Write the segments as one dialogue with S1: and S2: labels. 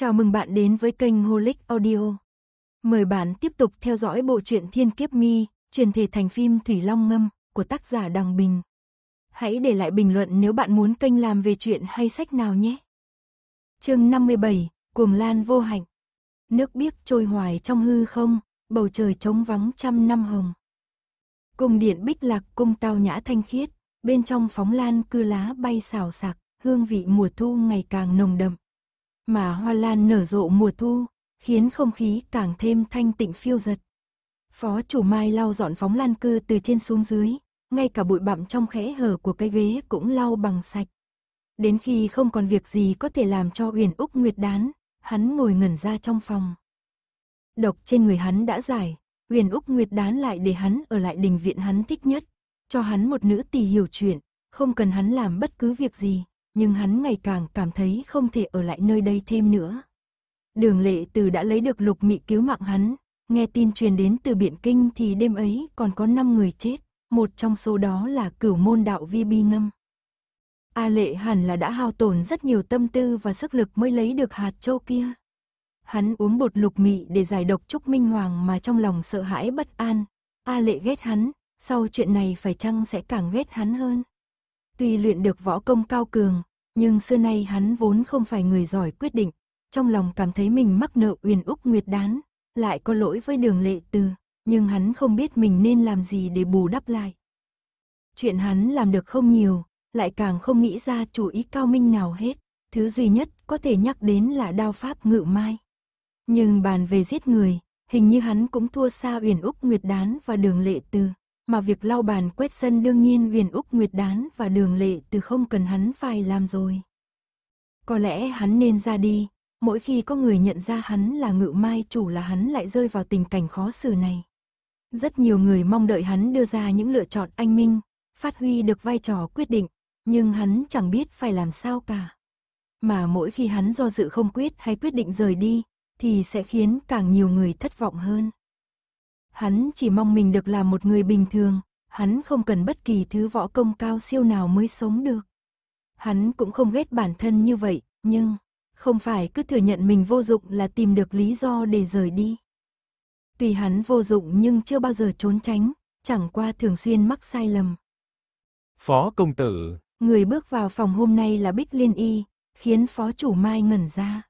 S1: Chào mừng bạn đến với kênh Holic Audio. Mời bạn tiếp tục theo dõi bộ truyện Thiên Kiếp Mi, truyền thể thành phim Thủy Long Ngâm của tác giả Đằng Bình. Hãy để lại bình luận nếu bạn muốn kênh làm về chuyện hay sách nào nhé. Chương 57, Cuồng Lan vô hạnh. Nước biếc trôi hoài trong hư không, bầu trời trống vắng trăm năm hồng. Cung điện bích lạc cung tao nhã thanh khiết, bên trong phóng lan cư lá bay xào sạc, hương vị mùa thu ngày càng nồng đậm, mà hoa lan nở rộ mùa thu, khiến không khí càng thêm thanh tịnh phiêu giật. Phó chủ Mai lau dọn phóng lan cư từ trên xuống dưới, ngay cả bụi bặm trong khẽ hở của cái ghế cũng lau bằng sạch. Đến khi không còn việc gì có thể làm cho Uyển Úc Nguyệt đán, hắn ngồi ngẩn ra trong phòng. Độc trên người hắn đã giải, Uyển Úc Nguyệt đán lại để hắn ở lại đình viện hắn thích nhất, cho hắn một nữ tỳ hiểu chuyện, không cần hắn làm bất cứ việc gì nhưng hắn ngày càng cảm thấy không thể ở lại nơi đây thêm nữa. Đường lệ từ đã lấy được lục mị cứu mạng hắn, nghe tin truyền đến từ Biện Kinh thì đêm ấy còn có 5 người chết, một trong số đó là cửu môn đạo vi bi ngâm. A lệ hẳn là đã hao tổn rất nhiều tâm tư và sức lực mới lấy được hạt châu kia. Hắn uống bột lục mị để giải độc Trúc Minh Hoàng mà trong lòng sợ hãi bất an. A lệ ghét hắn, sau chuyện này phải chăng sẽ càng ghét hắn hơn. Tuy luyện được võ công cao cường, nhưng xưa nay hắn vốn không phải người giỏi quyết định, trong lòng cảm thấy mình mắc nợ Uyển Úc Nguyệt Đán, lại có lỗi với Đường Lệ Từ, nhưng hắn không biết mình nên làm gì để bù đắp lại. Chuyện hắn làm được không nhiều, lại càng không nghĩ ra chủ ý cao minh nào hết, thứ duy nhất có thể nhắc đến là đao pháp ngự mai. Nhưng bàn về giết người, hình như hắn cũng thua xa Uyển Úc Nguyệt Đán và Đường Lệ Từ mà việc lau bàn quét sân đương nhiên viền Úc Nguyệt Đán và Đường Lệ từ không cần hắn phải làm rồi. Có lẽ hắn nên ra đi, mỗi khi có người nhận ra hắn là ngự mai chủ là hắn lại rơi vào tình cảnh khó xử này. Rất nhiều người mong đợi hắn đưa ra những lựa chọn anh minh, phát huy được vai trò quyết định, nhưng hắn chẳng biết phải làm sao cả. Mà mỗi khi hắn do dự không quyết hay quyết định rời đi, thì sẽ khiến càng nhiều người thất vọng hơn. Hắn chỉ mong mình được làm một người bình thường, hắn không cần bất kỳ thứ võ công cao siêu nào mới sống được. Hắn cũng không ghét bản thân như vậy, nhưng không phải cứ thừa nhận mình vô dụng là tìm được lý do để rời đi. tuy hắn vô dụng nhưng chưa bao giờ trốn tránh, chẳng qua thường xuyên mắc sai lầm.
S2: Phó công tử.
S1: Người bước vào phòng hôm nay là Bích Liên Y, khiến phó chủ Mai ngẩn ra.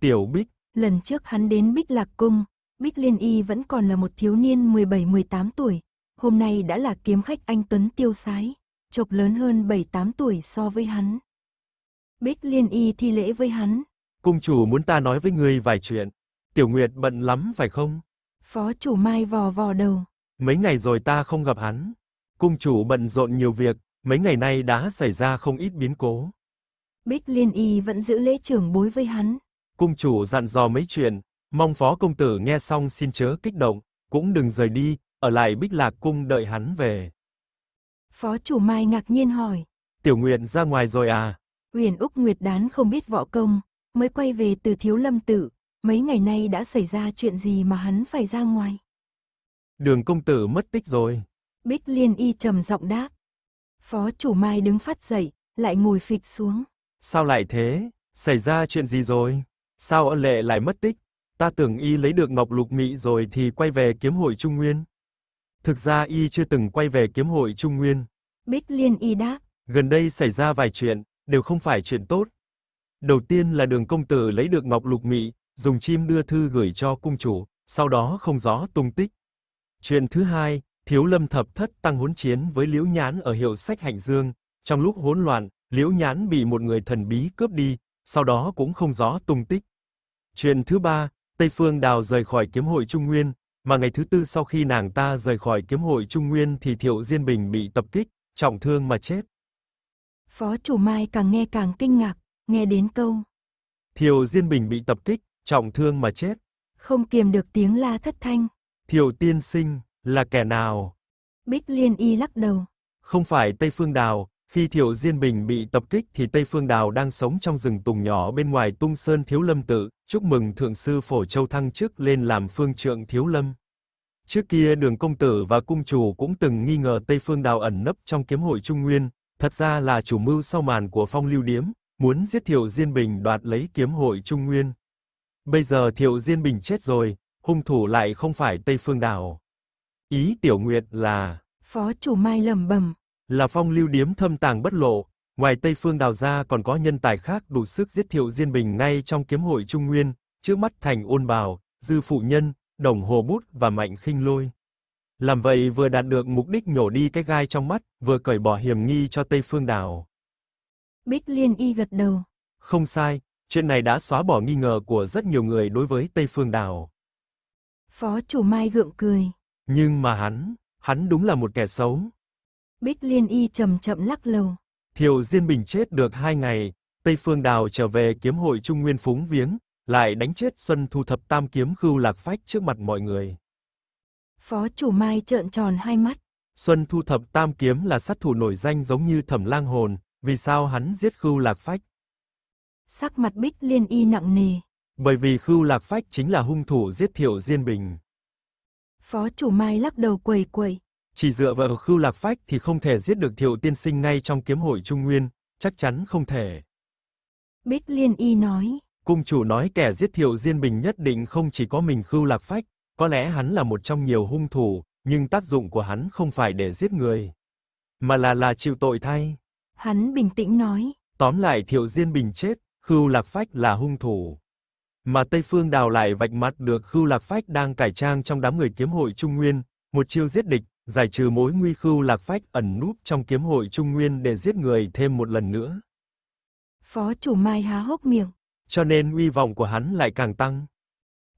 S1: Tiểu Bích. Lần trước hắn đến Bích Lạc Cung, Bích Liên Y vẫn còn là một thiếu niên 17-18 tuổi, hôm nay đã là kiếm khách anh Tuấn tiêu sái, chộp lớn hơn 7-8 tuổi so với hắn. Bích Liên Y thi lễ với hắn.
S2: Cung chủ muốn ta nói với ngươi vài chuyện. Tiểu Nguyệt bận lắm phải không?
S1: Phó chủ Mai vò vò đầu.
S2: Mấy ngày rồi ta không gặp hắn. Cung chủ bận rộn nhiều việc, mấy ngày nay đã xảy ra không ít biến cố.
S1: Bích Liên Y vẫn giữ lễ trưởng bối với hắn.
S2: Cung chủ dặn dò mấy chuyện, Mong phó công tử nghe xong xin chớ kích động, cũng đừng rời đi, ở lại Bích Lạc cung đợi hắn về.
S1: Phó chủ Mai ngạc nhiên hỏi.
S2: Tiểu Nguyệt ra ngoài rồi à?
S1: Uyển Úc Nguyệt đán không biết võ công, mới quay về từ thiếu lâm tử, mấy ngày nay đã xảy ra chuyện gì mà hắn phải ra ngoài?
S2: Đường công tử mất tích rồi.
S1: Bích Liên Y trầm giọng đáp. Phó chủ Mai đứng phát dậy, lại ngồi phịch xuống.
S2: Sao lại thế? Xảy ra chuyện gì rồi? Sao ân lệ lại mất tích? ta tưởng y lấy được Ngọc Lục Mị rồi thì quay về kiếm hội Trung Nguyên. Thực ra y chưa từng quay về kiếm hội Trung Nguyên.
S1: Bích Liên y đáp.
S2: Gần đây xảy ra vài chuyện, đều không phải chuyện tốt. Đầu tiên là Đường công tử lấy được Ngọc Lục Mị, dùng chim đưa thư gửi cho cung chủ, sau đó không rõ tung tích. Chuyện thứ hai, Thiếu Lâm thập thất tăng hỗn chiến với Liễu Nhãn ở hiệu sách Hành Dương, trong lúc hỗn loạn, Liễu Nhãn bị một người thần bí cướp đi, sau đó cũng không rõ tung tích. Chuyện thứ ba, Tây Phương Đào rời khỏi kiếm hội Trung Nguyên, mà ngày thứ tư sau khi nàng ta rời khỏi kiếm hội Trung Nguyên thì Thiệu Diên Bình bị tập kích, trọng thương mà chết.
S1: Phó chủ Mai càng nghe càng kinh ngạc, nghe đến câu.
S2: Thiệu Diên Bình bị tập kích, trọng thương mà chết.
S1: Không kiềm được tiếng la thất thanh.
S2: Thiệu Tiên Sinh, là kẻ nào?
S1: Bích Liên Y lắc đầu.
S2: Không phải Tây Phương Đào, khi Thiệu Diên Bình bị tập kích thì Tây Phương Đào đang sống trong rừng tùng nhỏ bên ngoài Tung Sơn Thiếu Lâm tự, chúc mừng Thượng sư Phổ Châu thăng chức lên làm phương trượng Thiếu Lâm. Trước kia đường công tử và cung chủ cũng từng nghi ngờ Tây Phương Đào ẩn nấp trong kiếm hội Trung Nguyên, thật ra là chủ mưu sau màn của phong lưu điếm, muốn giết Thiệu Diên Bình đoạt lấy kiếm hội Trung Nguyên. Bây giờ Thiệu Diên Bình chết rồi, hung thủ lại không phải Tây Phương Đào. Ý Tiểu Nguyệt là...
S1: Phó chủ Mai Lầm Bầm
S2: là phong lưu điếm thâm tàng bất lộ, ngoài Tây Phương Đào ra còn có nhân tài khác đủ sức giết Thiệu Diên Bình ngay trong kiếm hội Trung Nguyên, trước mắt Thành Ôn Bảo Dư Phụ Nhân, Đồng Hồ Bút và Mạnh Khinh Lôi. Làm vậy vừa đạt được mục đích nhổ đi cái gai trong mắt, vừa cởi bỏ hiểm nghi cho Tây Phương Đào.
S1: Bích Liên Y gật đầu.
S2: Không sai, chuyện này đã xóa bỏ nghi ngờ của rất nhiều người đối với Tây Phương Đào.
S1: Phó chủ Mai gượng cười.
S2: Nhưng mà hắn, hắn đúng là một kẻ xấu,
S1: Bích Liên Y chậm chậm lắc lầu.
S2: Thiều Diên Bình chết được hai ngày, Tây Phương Đào trở về kiếm hội Trung Nguyên phúng viếng, lại đánh chết Xuân Thu Thập Tam Kiếm Khưu Lạc Phách trước mặt mọi người.
S1: Phó chủ Mai trợn tròn hai mắt.
S2: Xuân Thu Thập Tam Kiếm là sát thủ nổi danh giống như Thẩm Lang Hồn, vì sao hắn giết Khưu Lạc Phách?
S1: Sắc mặt Bích Liên Y nặng nề.
S2: Bởi vì Khưu Lạc Phách chính là hung thủ giết Thiệu Diên Bình.
S1: Phó chủ Mai lắc đầu quầy quầy.
S2: Chỉ dựa vào Khưu Lạc Phách thì không thể giết được Thiệu Tiên Sinh ngay trong kiếm hội Trung Nguyên, chắc chắn không thể.
S1: Bích Liên Y nói.
S2: Cung chủ nói kẻ giết Thiệu Diên Bình nhất định không chỉ có mình Khưu Lạc Phách, có lẽ hắn là một trong nhiều hung thủ, nhưng tác dụng của hắn không phải để giết người, mà là là chịu tội thay.
S1: Hắn bình tĩnh nói.
S2: Tóm lại Thiệu Diên Bình chết, Khưu Lạc Phách là hung thủ. Mà Tây Phương Đào lại vạch mặt được Khưu Lạc Phách đang cải trang trong đám người kiếm hội Trung Nguyên, một chiêu giết địch, giải trừ mối nguy khưu lạc phách ẩn núp trong kiếm hội Trung Nguyên để giết người thêm một lần nữa.
S1: Phó chủ Mai há hốc miệng.
S2: Cho nên uy vọng của hắn lại càng tăng.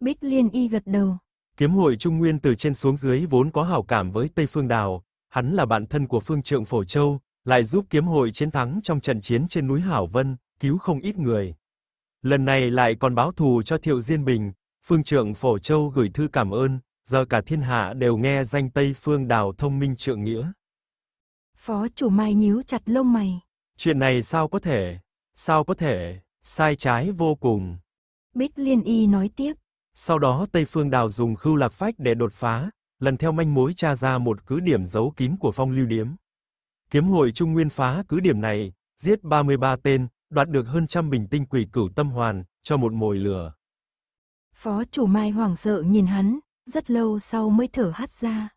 S1: Bích Liên Y gật đầu.
S2: Kiếm hội Trung Nguyên từ trên xuống dưới vốn có hảo cảm với Tây Phương Đào, hắn là bạn thân của Phương Trượng Phổ Châu, lại giúp kiếm hội chiến thắng trong trận chiến trên núi Hảo Vân, cứu không ít người. Lần này lại còn báo thù cho Thiệu Diên Bình, Phương Trượng Phổ Châu gửi thư cảm ơn, giờ cả thiên hạ đều nghe danh Tây Phương Đào thông minh trượng nghĩa.
S1: Phó chủ Mai nhíu chặt lông mày.
S2: Chuyện này sao có thể, sao có thể, sai trái vô cùng.
S1: Bích Liên Y nói tiếp.
S2: Sau đó Tây Phương Đào dùng khưu lạc phách để đột phá, lần theo manh mối tra ra một cứ điểm giấu kín của phong lưu điếm. Kiếm hội Trung Nguyên phá cứ điểm này, giết 33 tên, đoạt được hơn trăm bình tinh quỷ cửu tâm hoàn, cho một mồi lửa.
S1: Phó chủ Mai hoảng sợ nhìn hắn, rất lâu sau mới thở hắt ra.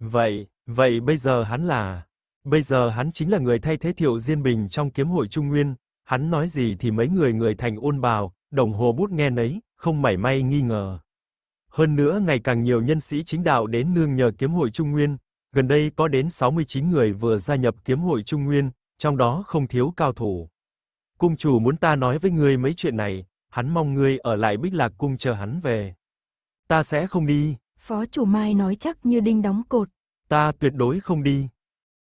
S2: Vậy, vậy bây giờ hắn là... Bây giờ hắn chính là người thay thế Thiệu Diên Bình trong kiếm hội Trung Nguyên, hắn nói gì thì mấy người người thành ôn bào, đồng hồ bút nghe nấy, không mảy may nghi ngờ. Hơn nữa ngày càng nhiều nhân sĩ chính đạo đến nương nhờ kiếm hội Trung Nguyên, gần đây có đến 69 người vừa gia nhập kiếm hội Trung Nguyên, trong đó không thiếu cao thủ. Cung chủ muốn ta nói với ngươi mấy chuyện này, hắn mong ngươi ở lại Bích Lạc cung chờ hắn về. Ta sẽ không đi.
S1: Phó chủ Mai nói chắc như đinh đóng cột.
S2: Ta tuyệt đối không đi.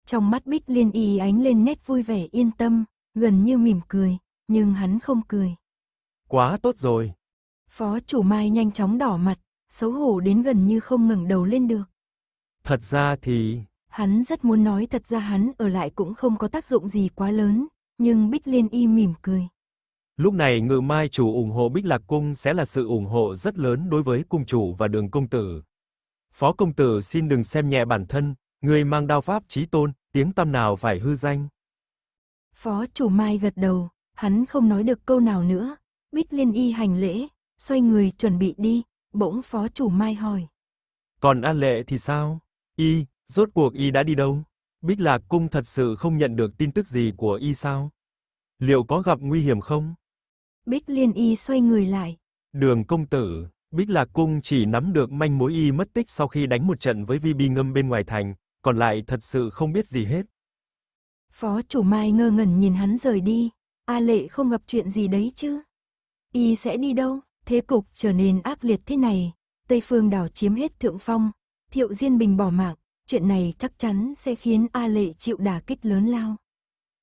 S1: Trong mắt Bích Liên Y ánh lên nét vui vẻ yên tâm, gần như mỉm cười, nhưng hắn không cười.
S2: Quá tốt rồi.
S1: Phó chủ Mai nhanh chóng đỏ mặt, xấu hổ đến gần như không ngừng đầu lên được.
S2: Thật ra thì...
S1: Hắn rất muốn nói thật ra hắn ở lại cũng không có tác dụng gì quá lớn, nhưng Bích Liên Y mỉm cười.
S2: Lúc này ngự mai chủ ủng hộ Bích Lạc Cung sẽ là sự ủng hộ rất lớn đối với cung chủ và đường công tử. Phó công tử xin đừng xem nhẹ bản thân, người mang đao pháp chí tôn, tiếng tăm nào phải hư danh.
S1: Phó chủ mai gật đầu, hắn không nói được câu nào nữa, Bích Liên Y hành lễ, xoay người chuẩn bị đi, bỗng phó chủ mai hỏi.
S2: Còn An Lệ thì sao? Y, rốt cuộc Y đã đi đâu? Bích Lạc Cung thật sự không nhận được tin tức gì của Y sao? Liệu có gặp nguy hiểm không?
S1: Bích Liên Y xoay người lại.
S2: Đường công tử, Bích Lạc Cung chỉ nắm được manh mối Y mất tích sau khi đánh một trận với Vi Bi Ngâm bên ngoài thành, còn lại thật sự không biết gì hết.
S1: Phó chủ Mai ngơ ngẩn nhìn hắn rời đi. A Lệ không gặp chuyện gì đấy chứ? Y sẽ đi đâu? Thế cục trở nên ác liệt thế này. Tây phương đảo chiếm hết thượng phong. Thiệu Diên Bình bỏ mạng. Chuyện này chắc chắn sẽ khiến A Lệ chịu đả kích lớn lao.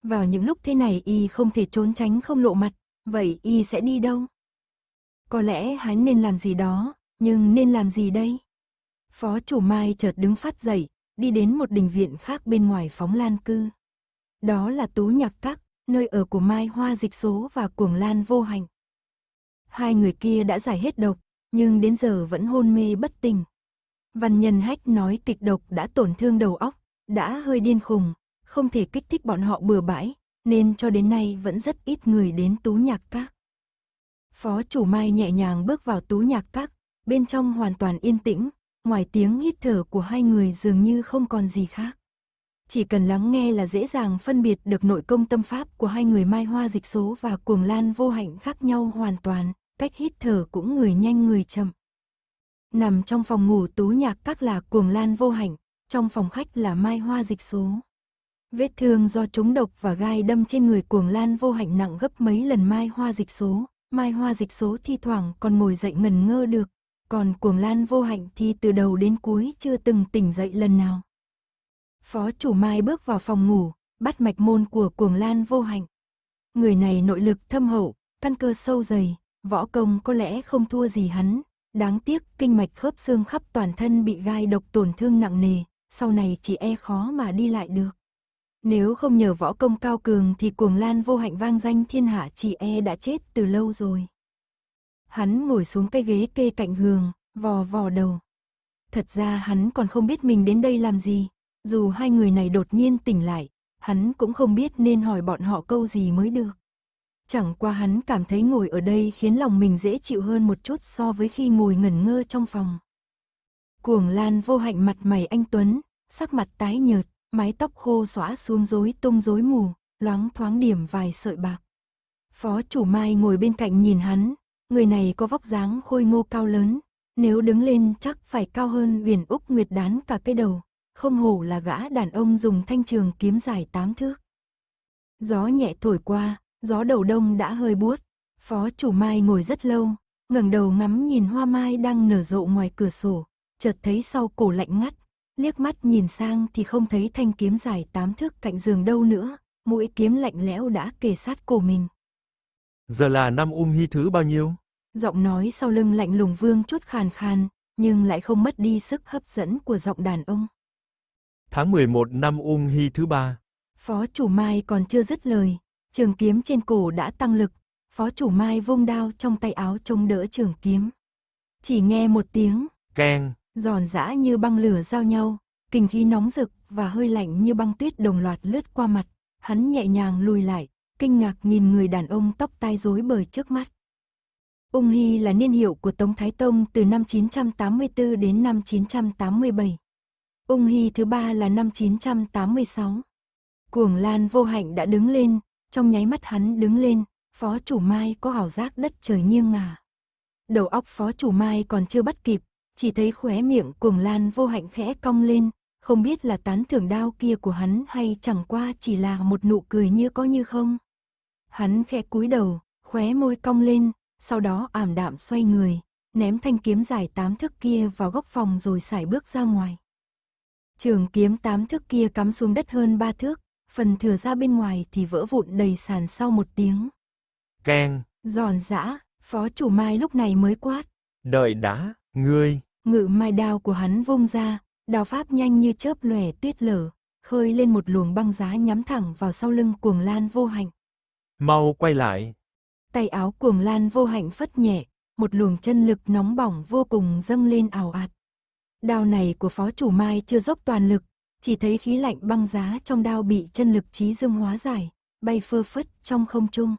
S1: Vào những lúc thế này Y không thể trốn tránh không lộ mặt. Vậy y sẽ đi đâu? Có lẽ hắn nên làm gì đó, nhưng nên làm gì đây? Phó chủ Mai chợt đứng phát dậy, đi đến một đình viện khác bên ngoài phóng lan cư. Đó là Tú Nhạc Các, nơi ở của Mai Hoa Dịch Số và Cuồng Lan Vô Hành. Hai người kia đã giải hết độc, nhưng đến giờ vẫn hôn mê bất tỉnh. Văn nhân hách nói kịch độc đã tổn thương đầu óc, đã hơi điên khùng, không thể kích thích bọn họ bừa bãi, nên cho đến nay vẫn rất ít người đến Tú Nhạc Các. Phó chủ Mai nhẹ nhàng bước vào Tú Nhạc Các, bên trong hoàn toàn yên tĩnh, ngoài tiếng hít thở của hai người dường như không còn gì khác. Chỉ cần lắng nghe là dễ dàng phân biệt được nội công tâm pháp của hai người Mai Hoa Dịch Số và Cuồng Lan Vô Hạnh khác nhau hoàn toàn, cách hít thở cũng người nhanh người chậm. Nằm trong phòng ngủ Tú Nhạc Các là Cuồng Lan Vô Hạnh, trong phòng khách là Mai Hoa Dịch Số. Vết thương do trúng độc và gai đâm trên người cuồng lan vô hạnh nặng gấp mấy lần mai hoa dịch số, mai hoa dịch số thi thoảng còn ngồi dậy ngần ngơ được, còn cuồng lan vô hạnh thì từ đầu đến cuối chưa từng tỉnh dậy lần nào. Phó chủ mai bước vào phòng ngủ, bắt mạch môn của cuồng lan vô hạnh. Người này nội lực thâm hậu, căn cơ sâu dày, võ công có lẽ không thua gì hắn. Đáng tiếc kinh mạch khớp xương khắp toàn thân bị gai độc tổn thương nặng nề, sau này chỉ e khó mà đi lại được. Nếu không nhờ võ công cao cường thì cuồng lan vô hạnh vang danh thiên hạ chị e đã chết từ lâu rồi. Hắn ngồi xuống cái ghế kê cạnh hường, vò vò đầu. Thật ra hắn còn không biết mình đến đây làm gì, dù hai người này đột nhiên tỉnh lại, hắn cũng không biết nên hỏi bọn họ câu gì mới được. Chẳng qua hắn cảm thấy ngồi ở đây khiến lòng mình dễ chịu hơn một chút so với khi ngồi ngẩn ngơ trong phòng. Cuồng Lan vô hạnh mặt mày anh Tuấn, sắc mặt tái nhợt mái tóc khô xõa xuống rối tung rối mù, loáng thoáng điểm vài sợi bạc. Phó chủ Mai ngồi bên cạnh nhìn hắn, người này có vóc dáng khôi ngô cao lớn, nếu đứng lên chắc phải cao hơn Viền Úc Nguyệt đán cả cái đầu, không hổ là gã đàn ông dùng thanh trường kiếm dài tám thước. Gió nhẹ thổi qua, gió đầu đông đã hơi buốt, phó chủ Mai ngồi rất lâu, ngẩng đầu ngắm nhìn hoa mai đang nở rộ ngoài cửa sổ, chợt thấy sau cổ lạnh ngắt, liếc mắt nhìn sang thì không thấy thanh kiếm dài tám thước cạnh giường đâu nữa, mũi kiếm lạnh lẽo đã kề sát cổ mình.
S2: Giờ là năm ung hy thứ bao nhiêu?
S1: Giọng nói sau lưng lạnh lùng vương chút khàn khàn, nhưng lại không mất đi sức hấp dẫn của giọng đàn ông.
S2: Tháng 11 năm ung hy thứ ba.
S1: Phó chủ Mai còn chưa dứt lời, trường kiếm trên cổ đã tăng lực, phó chủ Mai vung đao trong tay áo chống đỡ trường kiếm. Chỉ nghe một tiếng. Keng giòn giã như băng lửa giao nhau, kinh khí nóng rực và hơi lạnh như băng tuyết đồng loạt lướt qua mặt, hắn nhẹ nhàng lùi lại, kinh ngạc nhìn người đàn ông tóc tai rối bời trước mắt. Ung Hy là niên hiệu của Tống Thái Tông từ năm 984 đến năm 987. Ung Hy thứ ba là năm 986. Cuồng Lan vô hạnh đã đứng lên, trong nháy mắt hắn đứng lên, phó chủ Mai có hào giác đất trời nghiêng ngả. Đầu óc phó chủ Mai còn chưa bắt kịp, chỉ thấy khóe miệng cuồng lan vô hạnh khẽ cong lên, không biết là tán thưởng đao kia của hắn hay chẳng qua chỉ là một nụ cười như có như không. Hắn khẽ cúi đầu, khóe môi cong lên, sau đó ảm đạm xoay người, ném thanh kiếm dài tám thước kia vào góc phòng rồi xài bước ra ngoài. Trường kiếm tám thước kia cắm xuống đất hơn ba thước, phần thừa ra bên ngoài thì vỡ vụn đầy sàn sau một tiếng. Keng! Giòn giã, phó chủ mai lúc này mới quát.
S2: Đợi đã, ngươi!
S1: ngự mai đao của hắn vung ra, đao pháp nhanh như chớp lòe tuyết lở, khơi lên một luồng băng giá nhắm thẳng vào sau lưng cuồng lan vô hạnh.
S2: Mau quay lại.
S1: Tay áo cuồng lan vô hạnh phất nhẹ, một luồng chân lực nóng bỏng vô cùng dâng lên ảo ạt. Đao này của phó chủ mai chưa dốc toàn lực, chỉ thấy khí lạnh băng giá trong đao bị chân lực trí dương hóa giải, bay phơ phất trong không trung.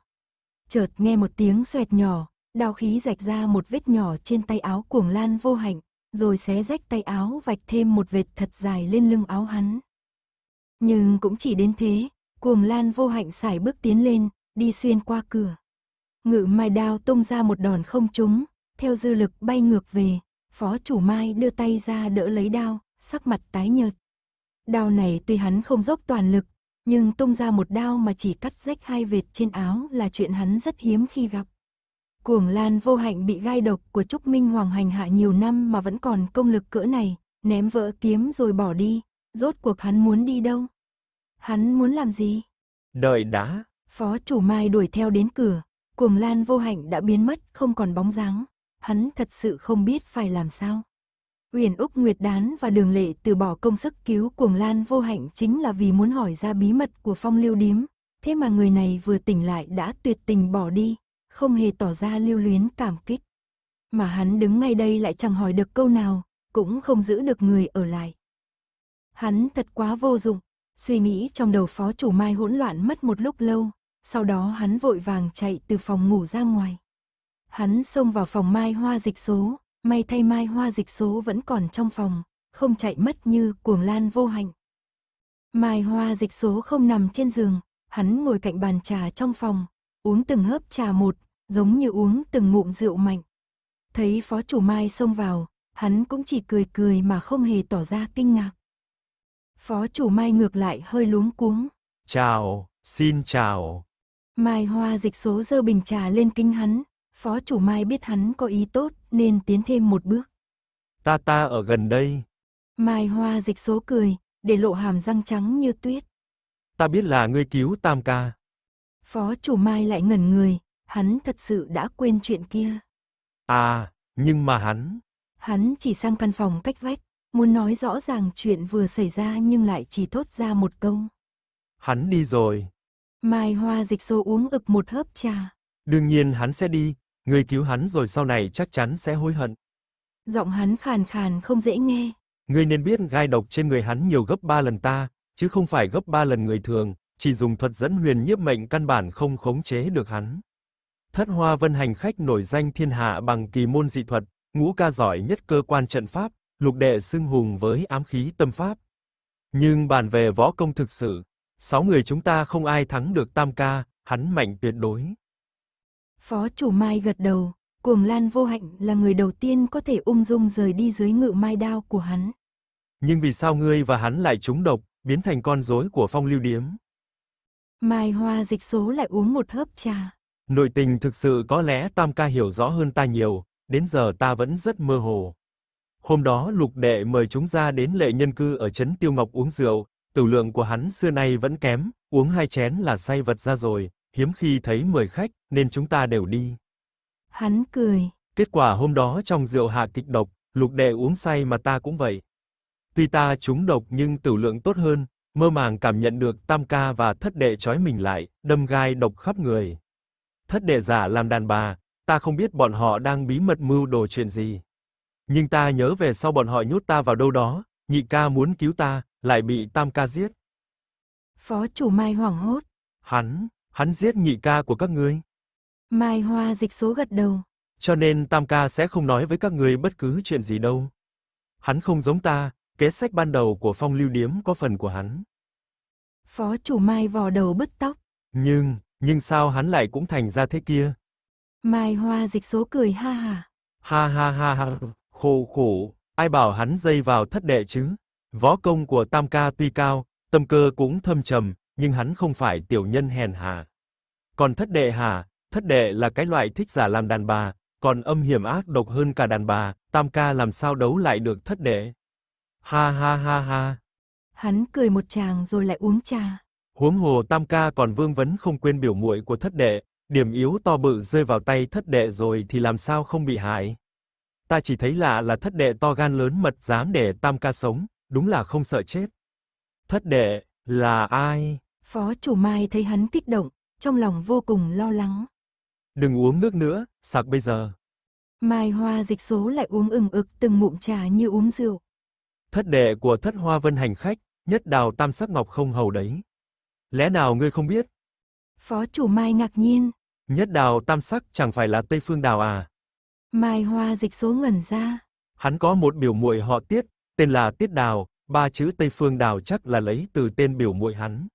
S1: Chợt nghe một tiếng xoẹt nhỏ, đao khí rạch ra một vết nhỏ trên tay áo cuồng lan vô hạnh, rồi xé rách tay áo vạch thêm một vệt thật dài lên lưng áo hắn. Nhưng cũng chỉ đến thế, cuồng lan vô hạnh xài bước tiến lên, đi xuyên qua cửa. Ngự mai đao tung ra một đòn không trúng, theo dư lực bay ngược về, phó chủ mai đưa tay ra đỡ lấy đao, sắc mặt tái nhợt. Đao này tuy hắn không dốc toàn lực, nhưng tung ra một đao mà chỉ cắt rách hai vệt trên áo là chuyện hắn rất hiếm khi gặp. Cuồng Lan vô hạnh bị gai độc của Trúc Minh Hoàng hành hạ nhiều năm mà vẫn còn công lực cỡ này, ném vỡ kiếm rồi bỏ đi, rốt cuộc hắn muốn đi đâu? Hắn muốn làm gì?
S2: Đợi đã.
S1: Phó chủ Mai đuổi theo đến cửa, Cuồng Lan vô hạnh đã biến mất, không còn bóng dáng. Hắn thật sự không biết phải làm sao. Uyển Úc Nguyệt Đán và Đường Lệ từ bỏ công sức cứu Cuồng Lan vô hạnh chính là vì muốn hỏi ra bí mật của Phong Lưu Điếm, thế mà người này vừa tỉnh lại đã tuyệt tình bỏ đi, không hề tỏ ra lưu luyến cảm kích. Mà hắn đứng ngay đây lại chẳng hỏi được câu nào, cũng không giữ được người ở lại. Hắn thật quá vô dụng, suy nghĩ trong đầu phó chủ mai hỗn loạn mất một lúc lâu, sau đó hắn vội vàng chạy từ phòng ngủ ra ngoài. Hắn xông vào phòng mai hoa dịch số, may thay mai hoa dịch số vẫn còn trong phòng, không chạy mất như cuồng lan vô hạnh. Mai hoa dịch số không nằm trên giường, hắn ngồi cạnh bàn trà trong phòng, uống từng hớp trà một, giống như uống từng ngụm rượu mạnh. Thấy phó chủ Mai xông vào, hắn cũng chỉ cười cười mà không hề tỏ ra kinh ngạc. Phó chủ Mai ngược lại hơi luống cuống.
S2: Chào, xin chào.
S1: Mai Hoa dịch số dơ bình trà lên kinh hắn, phó chủ Mai biết hắn có ý tốt nên tiến thêm một bước.
S2: Ta ta ở gần đây.
S1: Mai Hoa dịch số cười, để lộ hàm răng trắng như tuyết.
S2: Ta biết là ngươi cứu Tam ca.
S1: Phó chủ Mai lại ngẩn người, hắn thật sự đã quên chuyện kia.
S2: À, nhưng mà hắn...
S1: Hắn chỉ sang căn phòng cách vách, muốn nói rõ ràng chuyện vừa xảy ra nhưng lại chỉ thốt ra một câu.
S2: Hắn đi rồi.
S1: Mai Hoa Dịch Xô uống ực một hớp trà.
S2: Đương nhiên hắn sẽ đi, người cứu hắn rồi sau này chắc chắn sẽ hối hận.
S1: Giọng hắn khàn khàn không dễ nghe.
S2: Ngươi nên biết gai độc trên người hắn nhiều gấp ba lần ta, chứ không phải gấp ba lần người thường, chỉ dùng thuật dẫn huyền nhiếp mệnh căn bản không khống chế được hắn. Thất Hoa Vân hành khách nổi danh thiên hạ bằng kỳ môn dị thuật, ngũ ca giỏi nhất cơ quan trận pháp, lục đệ xưng hùng với ám khí tâm pháp. Nhưng bàn về võ công thực sự, sáu người chúng ta không ai thắng được Tam ca, hắn mạnh tuyệt đối.
S1: Phó chủ Mai gật đầu, Cuồng Lan Vô Hạnh là người đầu tiên có thể ung dung rời đi dưới ngự mai đao của hắn.
S2: Nhưng vì sao ngươi và hắn lại trúng độc, biến thành con rối của Phong Lưu Điếm?
S1: Mai hoa dịch số lại uống một hớp trà.
S2: Nội tình thực sự có lẽ Tam ca hiểu rõ hơn ta nhiều, đến giờ ta vẫn rất mơ hồ. Hôm đó lục đệ mời chúng ra đến lệ nhân cư ở Trấn Tiêu Ngọc uống rượu, tửu lượng của hắn xưa nay vẫn kém, uống hai chén là say vật ra rồi, hiếm khi thấy mời khách, nên chúng ta đều đi.
S1: Hắn cười.
S2: Kết quả hôm đó trong rượu hạ kịch độc, lục đệ uống say mà ta cũng vậy. Tuy ta trúng độc nhưng tửu lượng tốt hơn, Mơ màng cảm nhận được tam ca và thất đệ trói mình lại, đâm gai độc khắp người. Thất đệ giả làm đàn bà, ta không biết bọn họ đang bí mật mưu đồ chuyện gì. Nhưng ta nhớ về sau bọn họ nhốt ta vào đâu đó, nhị ca muốn cứu ta, lại bị tam ca giết.
S1: Phó chủ Mai hoảng hốt.
S2: Hắn, hắn giết nhị ca của các ngươi.
S1: Mai Hoa dịch số gật đầu.
S2: Cho nên tam ca sẽ không nói với các ngươi bất cứ chuyện gì đâu. Hắn không giống ta, Kế sách ban đầu của phong lưu điếm có phần của hắn.
S1: Phó chủ Mai vò đầu bứt tóc.
S2: Nhưng, nhưng sao hắn lại cũng thành ra thế kia?
S1: Mai hoa dịch số cười ha ha.
S2: Ha ha ha ha, khổ khổ, ai bảo hắn dây vào thất đệ chứ? Võ công của Tam ca tuy cao, tâm cơ cũng thâm trầm, nhưng hắn không phải tiểu nhân hèn hạ. Còn thất đệ hà Thất đệ là cái loại thích giả làm đàn bà, còn âm hiểm ác độc hơn cả đàn bà, Tam ca làm sao đấu lại được thất đệ? Ha ha ha ha.
S1: Hắn cười một tràng rồi lại uống trà.
S2: Huống hồ Tam ca còn vương vấn không quên biểu muội của thất đệ, điểm yếu to bự rơi vào tay thất đệ rồi thì làm sao không bị hại. Ta chỉ thấy lạ là thất đệ to gan lớn mật dám để Tam ca sống, đúng là không sợ chết. Thất đệ là ai?
S1: Phó chủ Mai thấy hắn kích động, trong lòng vô cùng lo lắng.
S2: Đừng uống nước nữa, sạc bây giờ.
S1: Mai Hoa dịch số lại uống ừng ực từng ngụm trà như uống rượu
S2: thất đệ của thất hoa vân hành khách, nhất đào tam sắc ngọc không hầu đấy. Lẽ nào ngươi không biết?
S1: Phó chủ Mai ngạc nhiên.
S2: Nhất đào tam sắc chẳng phải là Tây Phương Đào à?
S1: Mai Hoa dịch số ngẩn ra.
S2: Hắn có một biểu muội họ Tiết, tên là Tiết Đào, ba chữ Tây Phương Đào chắc là lấy từ tên biểu muội hắn.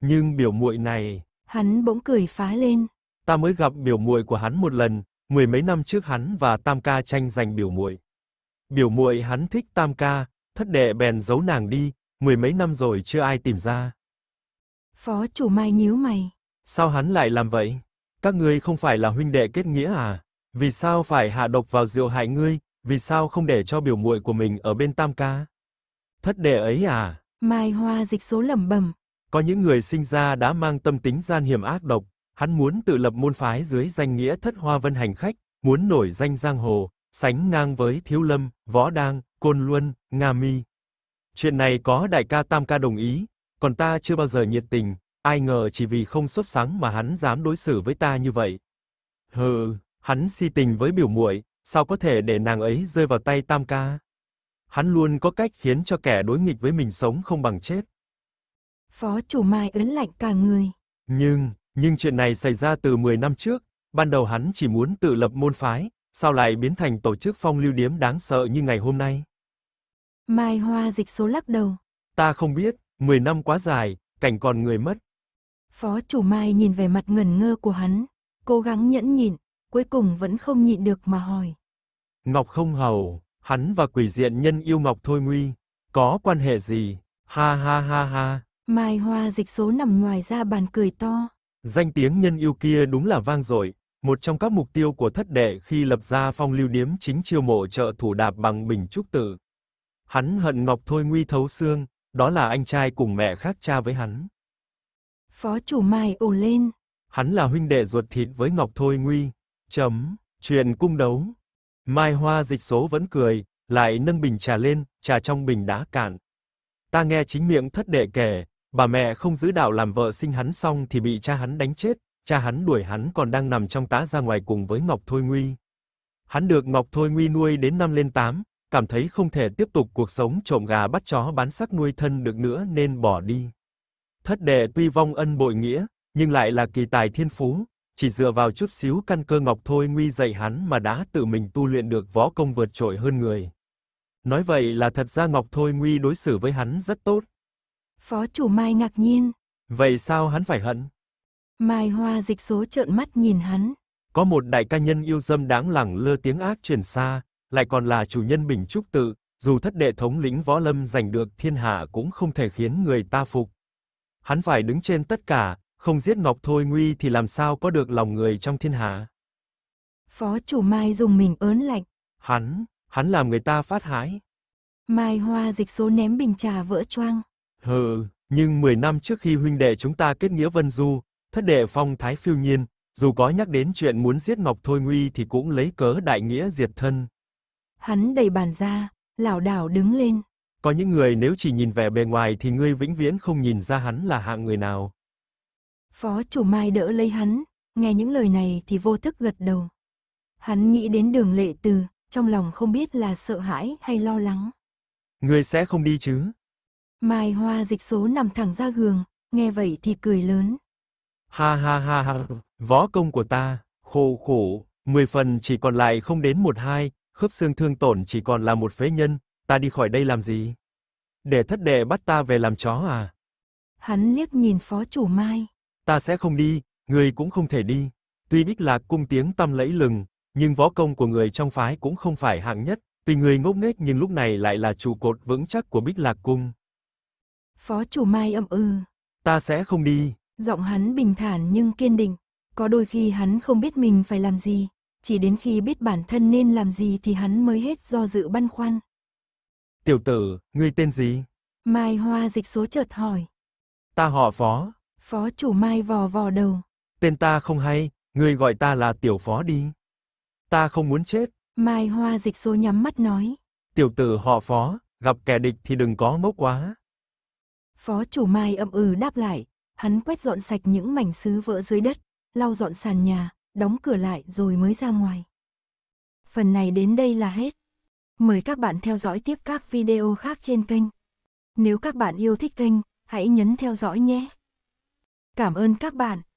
S2: Nhưng biểu muội này,
S1: hắn bỗng cười phá lên.
S2: Ta mới gặp biểu muội của hắn một lần, mười mấy năm trước hắn và Tam ca tranh giành biểu muội. Biểu muội hắn thích Tam ca, thất đệ bèn giấu nàng đi, mười mấy năm rồi chưa ai tìm ra.
S1: Phó chủ Mai nhíu mày.
S2: Sao hắn lại làm vậy? Các ngươi không phải là huynh đệ kết nghĩa à? Vì sao phải hạ độc vào rượu hại ngươi, vì sao không để cho biểu muội của mình ở bên Tam ca? Thất đệ ấy à?
S1: Mai Hoa dịch số lẩm bẩm.
S2: Có những người sinh ra đã mang tâm tính gian hiểm ác độc, hắn muốn tự lập môn phái dưới danh nghĩa Thất Hoa Vân hành khách, muốn nổi danh giang hồ, sánh ngang với Thiếu Lâm, Võ Đang, Côn Luân, Nga Mi. Chuyện này có đại ca Tam ca đồng ý, còn ta chưa bao giờ nhiệt tình, ai ngờ chỉ vì không xuất sáng mà hắn dám đối xử với ta như vậy. Hừ, hắn si tình với biểu muội, sao có thể để nàng ấy rơi vào tay Tam ca? Hắn luôn có cách khiến cho kẻ đối nghịch với mình sống không bằng chết.
S1: Phó chủ Mai ớn lạnh cả người.
S2: Nhưng, nhưng chuyện này xảy ra từ 10 năm trước, ban đầu hắn chỉ muốn tự lập môn phái, sao lại biến thành tổ chức phong lưu điếm đáng sợ như ngày hôm nay?
S1: Mai Hoa dịch số lắc đầu.
S2: Ta không biết, 10 năm quá dài, cảnh còn người mất.
S1: Phó chủ Mai nhìn về mặt ngẩn ngơ của hắn, cố gắng nhẫn nhịn, cuối cùng vẫn không nhịn được mà hỏi.
S2: Ngọc không hầu, hắn và quỷ diện nhân yêu Ngọc Thôi Nguy, có quan hệ gì? Ha ha ha ha.
S1: Mai Hoa dịch số nằm ngoài ra bàn cười to.
S2: Danh tiếng nhân yêu kia đúng là vang dội, một trong các mục tiêu của thất đệ khi lập ra phong lưu điếm chính chiêu mộ trợ thủ đạp bằng bình trúc tử. Hắn hận Ngọc Thôi Nguy thấu xương, đó là anh trai cùng mẹ khác cha với hắn.
S1: Phó chủ mài ồ lên.
S2: Hắn là huynh đệ ruột thịt với Ngọc Thôi Nguy. Chấm, chuyện cung đấu. Mai Hoa dịch số vẫn cười, lại nâng bình trà lên, trà trong bình đã cạn. Ta nghe chính miệng thất đệ kể, bà mẹ không giữ đạo làm vợ sinh hắn xong thì bị cha hắn đánh chết, cha hắn đuổi hắn còn đang nằm trong tá ra ngoài cùng với Ngọc Thôi Nguy. Hắn được Ngọc Thôi Nguy nuôi đến năm lên 8, cảm thấy không thể tiếp tục cuộc sống trộm gà bắt chó bán xác nuôi thân được nữa nên bỏ đi. Thất đệ tuy vong ân bội nghĩa, nhưng lại là kỳ tài thiên phú, chỉ dựa vào chút xíu căn cơ ngọc thôi nguy dạy hắn mà đã tự mình tu luyện được võ công vượt trội hơn người. Nói vậy là thật ra Ngọc Thôi Nguy đối xử với hắn rất tốt.
S1: Phó chủ Mai ngạc nhiên.
S2: Vậy sao hắn phải hận?
S1: Mai Hoa dịch số trợn mắt nhìn hắn.
S2: Có một đại ca nhân yêu dâm đáng lẳng lơ tiếng ác truyền xa, lại còn là chủ nhân Bình Trúc tự, dù thất đệ thống lĩnh võ lâm giành được thiên hạ cũng không thể khiến người ta phục. Hắn phải đứng trên tất cả, không giết Ngọc Thôi Nguy thì làm sao có được lòng người trong thiên hạ.
S1: Phó chủ Mai dùng mình ớn lạnh.
S2: Hắn, hắn làm người ta phát hãi
S1: Mai Hoa dịch số ném bình trà vỡ choang.
S2: Hừ, nhưng 10 năm trước khi huynh đệ chúng ta kết nghĩa Vân Du, thất đệ phong thái phiêu nhiên, dù có nhắc đến chuyện muốn giết Ngọc Thôi Nguy thì cũng lấy cớ đại nghĩa diệt thân,
S1: Hắn đẩy bàn ra, lảo đảo đứng lên.
S2: Có những người nếu chỉ nhìn vẻ bề ngoài thì ngươi vĩnh viễn không nhìn ra hắn là hạng người nào.
S1: Phó chủ Mai đỡ lấy hắn, nghe những lời này thì vô thức gật đầu. Hắn nghĩ đến đường lệ từ, trong lòng không biết là sợ hãi hay lo lắng.
S2: Ngươi sẽ không đi chứ?
S1: Mai hoa dịch số nằm thẳng ra giường, nghe vậy thì cười lớn.
S2: Ha ha ha ha, võ công của ta, khổ khổ, mười phần chỉ còn lại không đến một hai, khớp xương thương tổn chỉ còn là một phế nhân, ta đi khỏi đây làm gì? Để thất đệ bắt ta về làm chó à?
S1: Hắn liếc nhìn phó chủ Mai.
S2: Ta sẽ không đi, người cũng không thể đi. Tuy Bích Lạc cung tiếng tâm lẫy lừng, nhưng võ công của người trong phái cũng không phải hạng nhất, tuy người ngốc nghếch nhưng lúc này lại là trụ cột vững chắc của Bích Lạc cung.
S1: Phó chủ Mai âm ư. Ừ.
S2: Ta sẽ không đi.
S1: Giọng hắn bình thản nhưng kiên định, có đôi khi hắn không biết mình phải làm gì, chỉ đến khi biết bản thân nên làm gì thì hắn mới hết do dự băn khoăn.
S2: Tiểu tử, ngươi tên gì?
S1: Mai Hoa dịch số chợt hỏi.
S2: Ta họ phó.
S1: Phó chủ Mai vò vò đầu.
S2: Tên ta không hay, ngươi gọi ta là tiểu phó đi. Ta không muốn chết.
S1: Mai Hoa dịch số nhắm mắt nói.
S2: Tiểu tử họ phó, gặp kẻ địch thì đừng có mốc quá.
S1: Phó chủ Mai ậm ừ đáp lại, hắn quét dọn sạch những mảnh sứ vỡ dưới đất, lau dọn sàn nhà, đóng cửa lại rồi mới ra ngoài. Phần này đến đây là hết. Mời các bạn theo dõi tiếp các video khác trên kênh. Nếu các bạn yêu thích kênh, hãy nhấn theo dõi nhé. Cảm ơn các bạn.